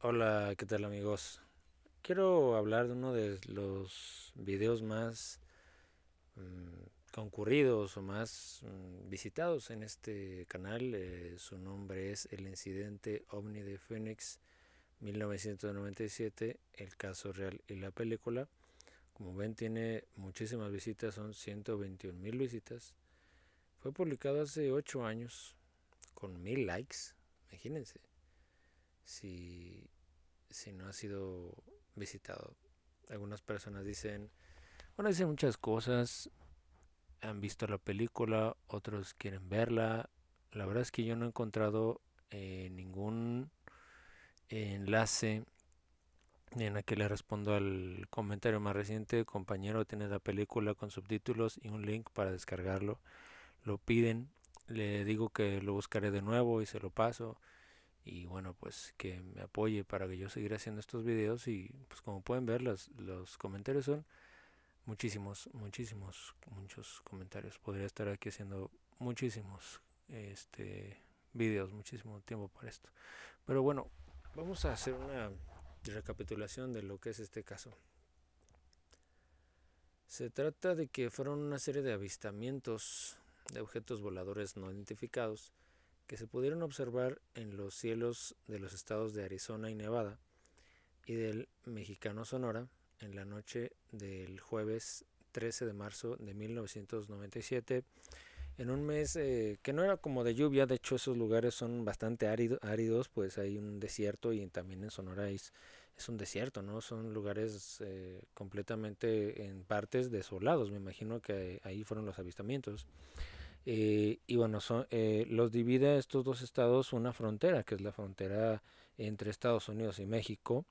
Hola, ¿qué tal amigos? Quiero hablar de uno de los videos más mm, concurridos o más mm, visitados en este canal. Eh, su nombre es El incidente OVNI de Phoenix 1997, el caso real y la película. Como ven tiene muchísimas visitas, son 121 mil visitas. Fue publicado hace 8 años con mil likes, imagínense si, si no ha sido visitado. Algunas personas dicen, bueno, dicen muchas cosas, han visto la película, otros quieren verla. La verdad es que yo no he encontrado eh, ningún enlace en el que le respondo al comentario más reciente. Compañero, tienes la película con subtítulos y un link para descargarlo. Lo piden, le digo que lo buscaré de nuevo y se lo paso y bueno pues que me apoye para que yo siga haciendo estos videos y pues como pueden ver los, comentarios son muchísimos muchísimos muchos comentarios podría estar aquí haciendo muchísimos este videos muchísimo tiempo para esto pero bueno vamos a hacer una recapitulación de lo que es este caso se trata de que fueron una serie de avistamientos de objetos voladores no identificados que se pudieron observar en los cielos de los estados de Arizona y Nevada y del mexicano Sonora en la noche del jueves 13 de marzo de 1997, en un mes eh, que no era como de lluvia, de hecho esos lugares son bastante áridos, pues hay un desierto y también en Sonora es, es un desierto, ¿no? Son lugares eh, completamente en partes desolados, me imagino que ahí fueron los avistamientos. Eh, y bueno, son, eh, los divide estos dos estados una frontera, que es la frontera entre Estados Unidos y México.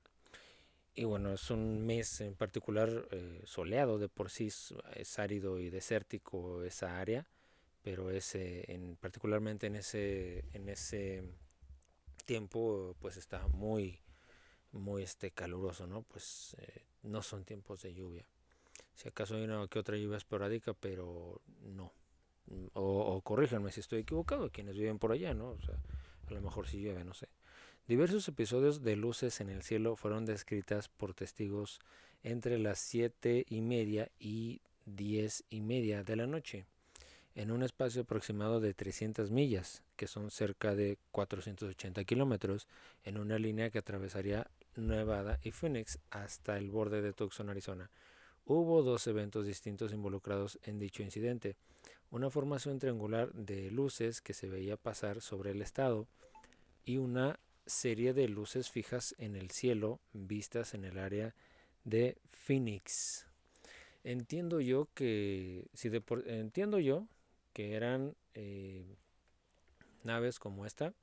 Y bueno, es un mes en particular eh, soleado, de por sí es árido y desértico esa área, pero ese en, particularmente en ese, en ese tiempo pues está muy, muy este, caluroso, ¿no? Pues no son tiempos de lluvia. Si acaso hay una que otra lluvia esporádica, pero no o, corríjanme si estoy equivocado, quienes viven por allá, ¿no? a lo mejor si llueve, no sé. Diversos episodios de luces en el cielo fueron descritas por testigos entre las siete y media y diez y media de la noche, en un espacio aproximado de 300 millas, que son cerca de 480 kilómetros, en una línea que atravesaría Nevada y Phoenix hasta el borde de Tucson, Arizona. Hubo dos eventos distintos involucrados en dicho incidente. Una formación triangular de luces que se veía pasar sobre el estado y una serie de luces fijas en el cielo vistas en el área de Phoenix. Entiendo yo que si entiendo yo que eran eh, naves como esta.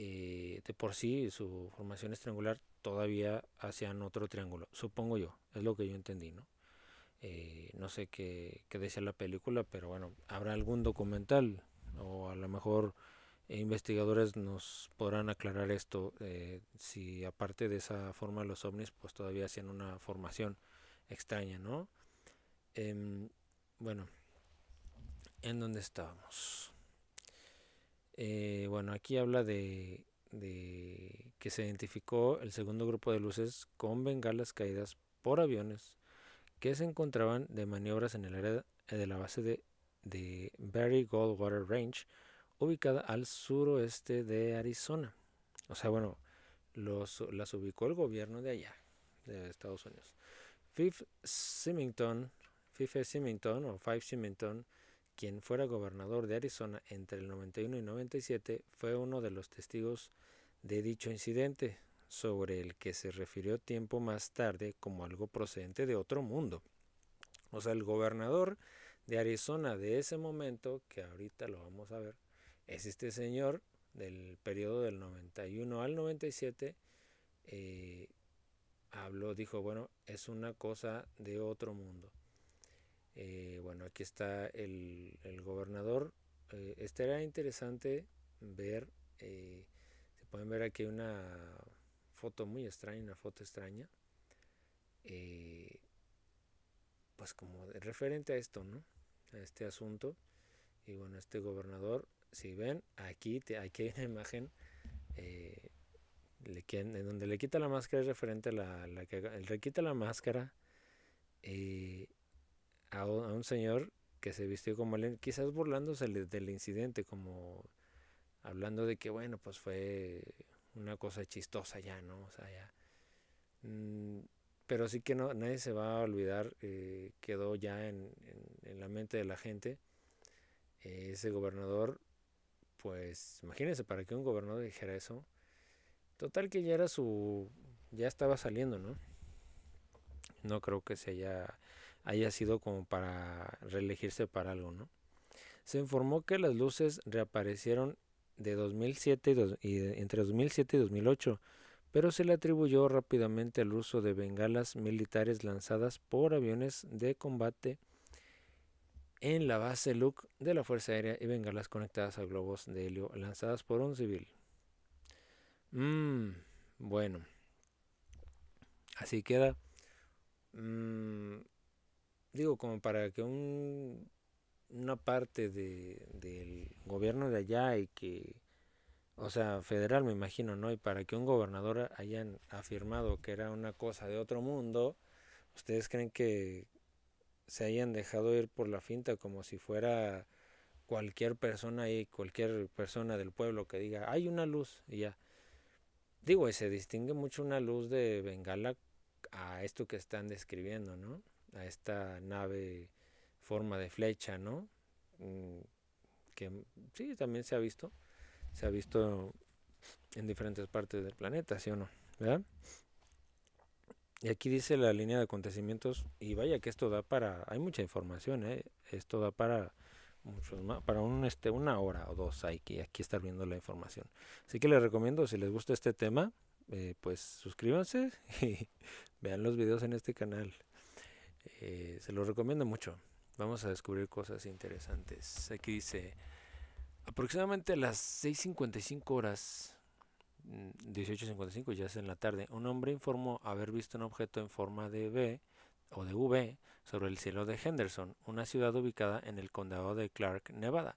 Eh, de por sí su formación es triangular todavía hacían otro triángulo, supongo yo, es lo que yo entendí, ¿no? Eh, no sé qué, decía la película, pero bueno, habrá algún documental o a lo mejor investigadores nos podrán aclarar esto, eh, si aparte de esa forma los ovnis, pues todavía hacían una formación extraña, ¿no? Em, bueno, ¿en dónde estábamos? Eh, bueno, aquí habla de se identificó el segundo grupo de luces con bengalas caídas por aviones que se encontraban de maniobras en el área de la base de, de Barry Goldwater Range, ubicada al suroeste de Arizona. O sea, bueno, los, las ubicó el gobierno de allá, de Estados Unidos. Fifth Symington, Fifth Simington o Five Simington, quien fuera gobernador de Arizona entre el 91 y 97, fue uno de los testigos de dicho incidente, sobre el que se refirió tiempo más tarde como algo procedente de otro mundo. O sea, el gobernador de Arizona de ese momento, que ahorita lo vamos a ver, es este señor del periodo del 91 al 97, eh, habló, dijo, bueno, es una cosa de otro mundo. Eh, bueno, aquí está el, gobernador. Estará eh, este era interesante ver eh, pueden ver aquí una foto muy extraña, una foto extraña. Eh, pues como referente a esto, ¿no? A este asunto. Y bueno, este gobernador, si ven, aquí, aquí hay una imagen eh, en donde le quita la máscara, es referente a la, que le quita la máscara eh, a, un, señor que se vistió como alguien, quizás burlándose del incidente, como hablando de que, bueno, pues fue una cosa chistosa ya, ¿no? O sea, ya. Mm, pero sí que no, nadie se va a olvidar, eh, quedó ya en, la mente de la gente. Eh, ese gobernador, pues imagínense, para que un gobernador dijera eso. Total que ya era su, ya estaba saliendo, ¿no? No creo que se haya, haya sido como para reelegirse para algo, ¿no? Se informó que las luces reaparecieron de 2007 y, y entre 2007 y 2008, pero se le atribuyó rápidamente el uso de bengalas militares lanzadas por aviones de combate en la base Luke de la Fuerza Aérea y bengalas conectadas a globos de helio lanzadas por un civil. Mm, bueno, así queda. Mm, digo, como para que un una parte de, del gobierno de allá y que, o sea, federal me imagino, ¿no? Y para que un gobernador hayan afirmado que era una cosa de otro mundo, ¿ustedes creen que se hayan dejado ir por la finta como si fuera cualquier persona ahí, cualquier persona del pueblo que diga, hay una luz y ya? Digo, y se distingue mucho una luz de Bengala a esto que están describiendo, ¿no? A esta nave forma de flecha, ¿no? Mm, que sí, también se ha visto, se ha visto en diferentes partes del planeta, ¿sí o no? Y aquí dice la línea de acontecimientos, y vaya que esto da para, hay mucha información, ¿eh? Esto da para muchos más, para un, este, una hora o dos hay que aquí estar viendo la información. Así que les recomiendo, si les gusta este tema, eh, pues suscríbanse y vean los videos en este canal. Eh, se los recomiendo mucho. Vamos a descubrir cosas interesantes. Aquí dice, aproximadamente a las 6.55 horas, 18.55 mm, ya es en la tarde, un hombre informó haber visto un objeto en forma de B o de V sobre el cielo de Henderson, una ciudad ubicada en el condado de Clark, Nevada.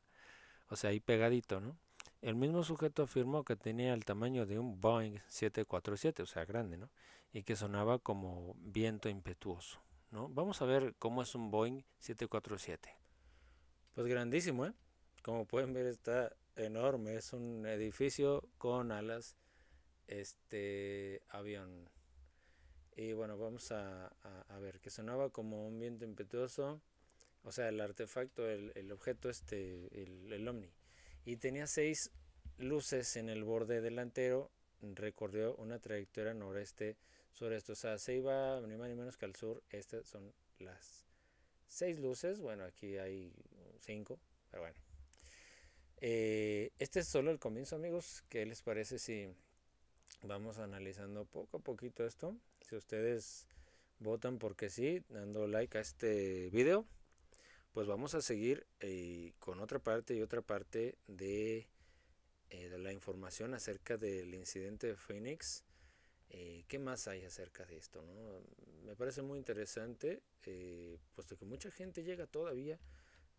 O sea, ahí pegadito, ¿no? El mismo sujeto afirmó que tenía el tamaño de un Boeing 747, o sea, grande, ¿no? Y que sonaba como viento impetuoso. ¿no? Vamos a ver cómo es un Boeing 747. Pues grandísimo, ¿eh? Como pueden ver está enorme, es un edificio con alas este avión. Y bueno, vamos a, ver, que sonaba como un viento impetuoso, o sea, el artefacto, el, objeto, este, el, el ovni. Y tenía seis luces en el borde delantero, recorrió una trayectoria noreste sobre esto. O sea, se iba ni más ni menos que al sur. Estas son las seis luces. Bueno, aquí hay cinco, pero bueno. Eh, este es solo el comienzo, amigos. ¿Qué les parece si vamos analizando poco a poquito esto? Si ustedes votan porque sí, dando like a este video, pues vamos a seguir eh, con otra parte y otra parte de, eh, de la información acerca del incidente de Phoenix eh, ¿Qué más hay acerca de esto? Me parece muy interesante, eh, puesto que mucha gente llega todavía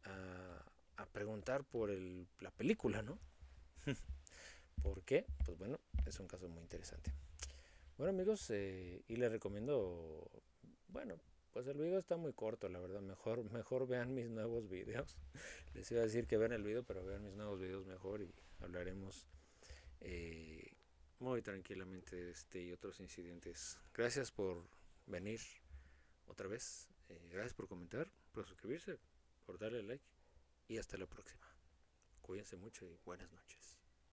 a, preguntar por la película, ¿no? ¿Por qué? Pues bueno, es un caso muy interesante. Bueno amigos, eh, y les recomiendo, bueno, pues el video está muy corto, la verdad, mejor, mejor vean mis nuevos videos. Les iba a decir que vean el video, pero vean mis nuevos videos mejor y hablaremos muy tranquilamente este y otros incidentes. Gracias por venir otra vez. Eh, gracias por comentar, por suscribirse, por darle like y hasta la próxima. Cuídense mucho y buenas noches.